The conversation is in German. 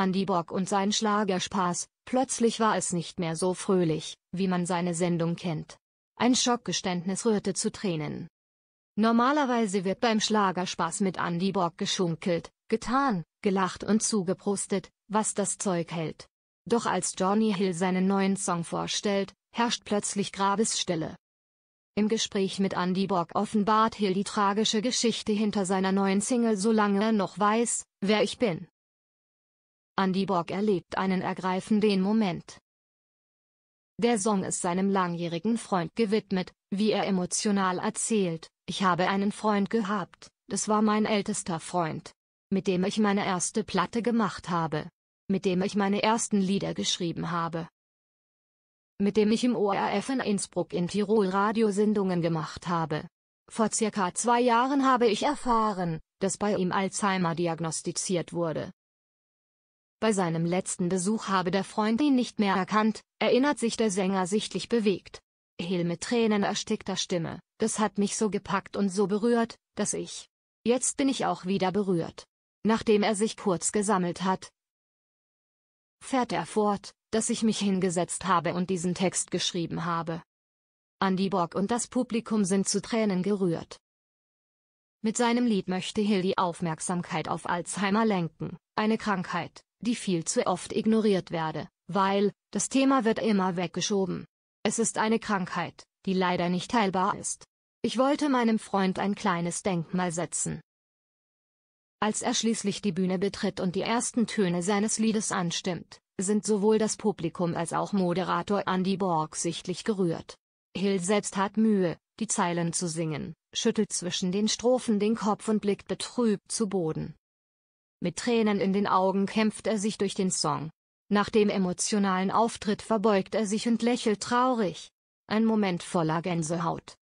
Andy Bock und sein Schlagerspaß, plötzlich war es nicht mehr so fröhlich, wie man seine Sendung kennt. Ein Schockgeständnis rührte zu Tränen. Normalerweise wird beim Schlagerspaß mit Andy Bock geschunkelt, getan, gelacht und zugeprostet, was das Zeug hält. Doch als Johnny Hill seinen neuen Song vorstellt, herrscht plötzlich Grabesstille. Im Gespräch mit Andy Bock offenbart Hill die tragische Geschichte hinter seiner neuen Single Solange er noch weiß, wer ich bin. Andy Borg erlebt einen ergreifenden Moment. Der Song ist seinem langjährigen Freund gewidmet, wie er emotional erzählt, ich habe einen Freund gehabt, das war mein ältester Freund, mit dem ich meine erste Platte gemacht habe, mit dem ich meine ersten Lieder geschrieben habe, mit dem ich im ORF in Innsbruck in Tirol Radiosendungen gemacht habe. Vor circa zwei Jahren habe ich erfahren, dass bei ihm Alzheimer diagnostiziert wurde. Bei seinem letzten Besuch habe der Freund ihn nicht mehr erkannt, erinnert sich der Sänger sichtlich bewegt. Hill mit Tränen erstickter Stimme, das hat mich so gepackt und so berührt, dass ich. Jetzt bin ich auch wieder berührt. Nachdem er sich kurz gesammelt hat, fährt er fort, dass ich mich hingesetzt habe und diesen Text geschrieben habe. Andy Borg und das Publikum sind zu Tränen gerührt. Mit seinem Lied möchte Hill die Aufmerksamkeit auf Alzheimer lenken, eine Krankheit, die viel zu oft ignoriert werde, weil, das Thema wird immer weggeschoben. Es ist eine Krankheit, die leider nicht heilbar ist. Ich wollte meinem Freund ein kleines Denkmal setzen. Als er schließlich die Bühne betritt und die ersten Töne seines Liedes anstimmt, sind sowohl das Publikum als auch Moderator Andy Borg sichtlich gerührt. Hill selbst hat Mühe, die Zeilen zu singen, schüttelt zwischen den Strophen den Kopf und blickt betrübt zu Boden. Mit Tränen in den Augen kämpft er sich durch den Song. Nach dem emotionalen Auftritt verbeugt er sich und lächelt traurig. Ein Moment voller Gänsehaut.